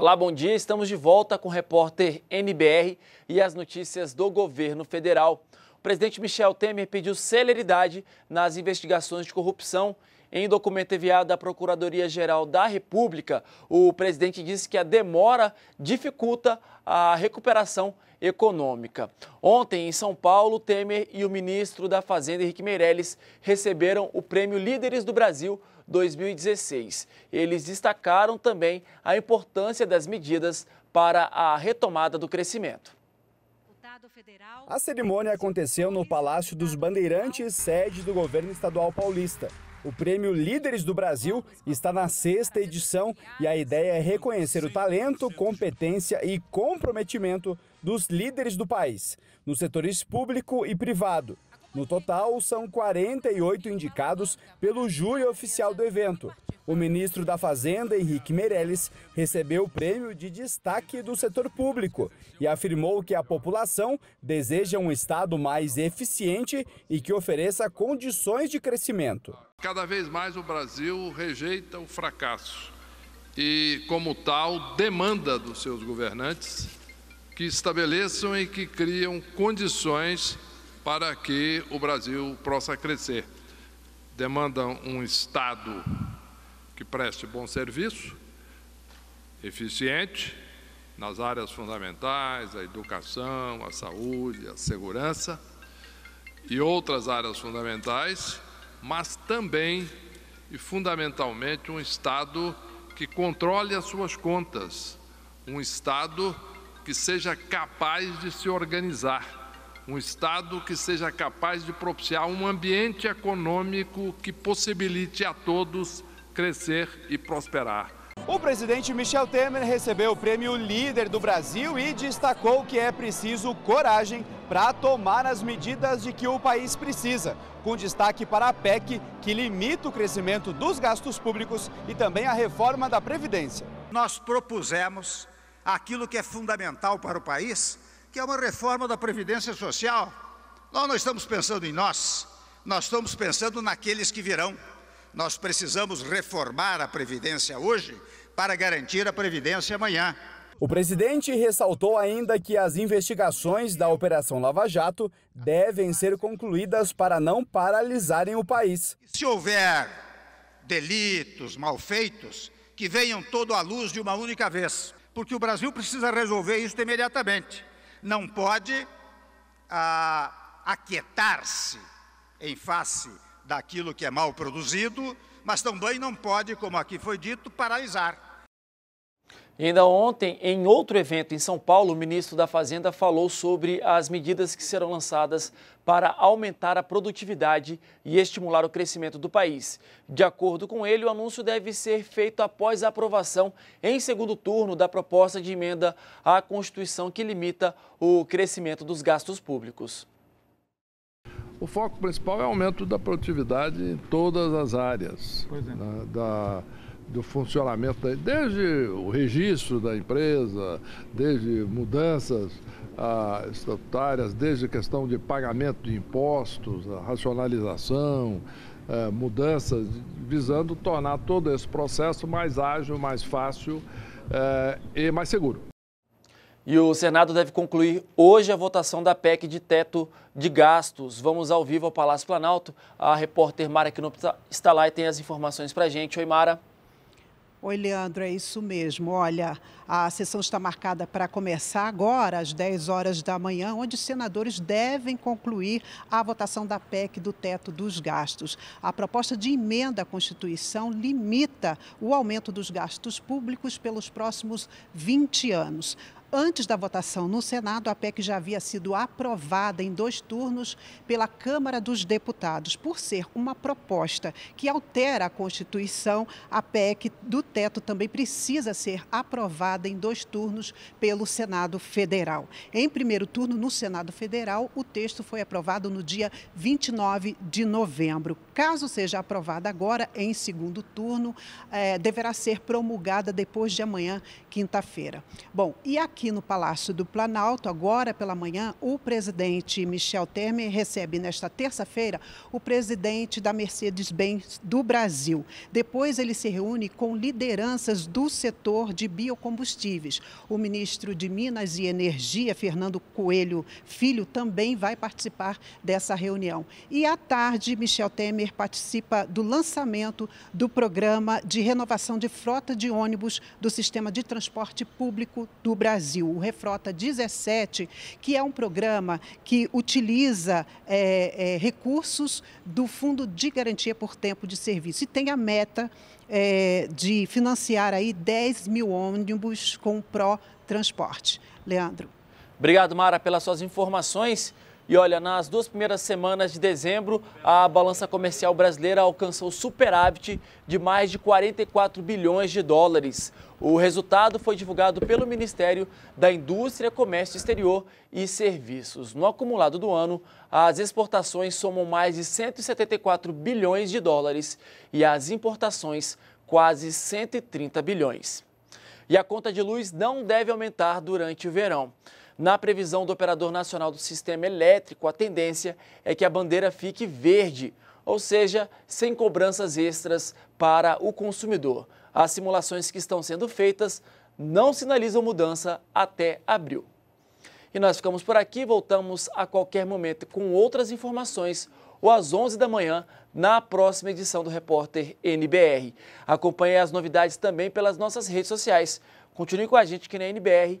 Olá, bom dia. Estamos de volta com o repórter NBR e as notícias do governo federal. O presidente Michel Temer pediu celeridade nas investigações de corrupção. Em documento enviado à Procuradoria-Geral da República, o presidente disse que a demora dificulta a recuperação econômica. Ontem, em São Paulo, Temer e o ministro da Fazenda, Henrique Meirelles, receberam o prêmio Líderes do Brasil 2016. Eles destacaram também a importância das medidas para a retomada do crescimento. A cerimônia aconteceu no Palácio dos Bandeirantes, sede do governo estadual paulista. O prêmio Líderes do Brasil está na sexta edição e a ideia é reconhecer o talento, competência e comprometimento dos líderes do país, nos setores público e privado. No total, são 48 indicados pelo júri oficial do evento. O ministro da Fazenda, Henrique Meirelles, recebeu o prêmio de destaque do setor público e afirmou que a população deseja um Estado mais eficiente e que ofereça condições de crescimento. Cada vez mais o Brasil rejeita o fracasso e, como tal, demanda dos seus governantes que estabeleçam e que criam condições para que o Brasil possa crescer. Demanda um Estado que preste bom serviço, eficiente, nas áreas fundamentais, a educação, a saúde, a segurança e outras áreas fundamentais, mas também e fundamentalmente um Estado que controle as suas contas, um Estado que seja capaz de se organizar um Estado que seja capaz de propiciar um ambiente econômico que possibilite a todos crescer e prosperar. O presidente Michel Temer recebeu o prêmio Líder do Brasil e destacou que é preciso coragem para tomar as medidas de que o país precisa, com destaque para a PEC, que limita o crescimento dos gastos públicos e também a reforma da Previdência. Nós propusemos aquilo que é fundamental para o país que é uma reforma da Previdência Social. Nós não estamos pensando em nós, nós estamos pensando naqueles que virão. Nós precisamos reformar a Previdência hoje para garantir a Previdência amanhã. O presidente ressaltou ainda que as investigações da Operação Lava Jato devem ser concluídas para não paralisarem o país. Se houver delitos, malfeitos, que venham todo à luz de uma única vez, porque o Brasil precisa resolver isso imediatamente não pode ah, aquietar-se em face daquilo que é mal produzido, mas também não pode, como aqui foi dito, paralisar. E ainda ontem, em outro evento em São Paulo, o ministro da Fazenda falou sobre as medidas que serão lançadas para aumentar a produtividade e estimular o crescimento do país. De acordo com ele, o anúncio deve ser feito após a aprovação em segundo turno da proposta de emenda à Constituição que limita o crescimento dos gastos públicos. O foco principal é o aumento da produtividade em todas as áreas. Pois é. Né, da, da do funcionamento, desde o registro da empresa, desde mudanças ah, estatutárias, desde questão de pagamento de impostos, racionalização, ah, mudanças, visando tornar todo esse processo mais ágil, mais fácil eh, e mais seguro. E o Senado deve concluir hoje a votação da PEC de teto de gastos. Vamos ao vivo ao Palácio Planalto. A repórter Mara Knopf está lá e tem as informações para a gente. Oi, Mara. Oi, Leandro, é isso mesmo. Olha, a sessão está marcada para começar agora, às 10 horas da manhã, onde os senadores devem concluir a votação da PEC do teto dos gastos. A proposta de emenda à Constituição limita o aumento dos gastos públicos pelos próximos 20 anos. Antes da votação no Senado, a PEC já havia sido aprovada em dois turnos pela Câmara dos Deputados. Por ser uma proposta que altera a Constituição, a PEC do teto também precisa ser aprovada em dois turnos pelo Senado Federal. Em primeiro turno, no Senado Federal, o texto foi aprovado no dia 29 de novembro. Caso seja aprovada agora, em segundo turno, eh, deverá ser promulgada depois de amanhã, quinta-feira. Bom, e aqui aqui no Palácio do Planalto, agora pela manhã, o presidente Michel Temer recebe nesta terça-feira o presidente da Mercedes-Benz do Brasil. Depois ele se reúne com lideranças do setor de biocombustíveis. O ministro de Minas e Energia, Fernando Coelho Filho, também vai participar dessa reunião. E à tarde, Michel Temer participa do lançamento do programa de renovação de frota de ônibus do sistema de transporte público do Brasil. Brasil, o Refrota 17, que é um programa que utiliza é, é, recursos do Fundo de Garantia por Tempo de Serviço e tem a meta é, de financiar aí 10 mil ônibus com Pro Transporte. Leandro. Obrigado, Mara, pelas suas informações. E olha, nas duas primeiras semanas de dezembro, a balança comercial brasileira alcançou superávit de mais de 44 bilhões de dólares. O resultado foi divulgado pelo Ministério da Indústria, Comércio Exterior e Serviços. No acumulado do ano, as exportações somam mais de 174 bilhões de dólares e as importações quase 130 bilhões. E a conta de luz não deve aumentar durante o verão. Na previsão do Operador Nacional do Sistema Elétrico, a tendência é que a bandeira fique verde, ou seja, sem cobranças extras para o consumidor. As simulações que estão sendo feitas não sinalizam mudança até abril. E nós ficamos por aqui, voltamos a qualquer momento com outras informações ou às 11 da manhã na próxima edição do Repórter NBR. Acompanhe as novidades também pelas nossas redes sociais. Continue com a gente aqui na NBR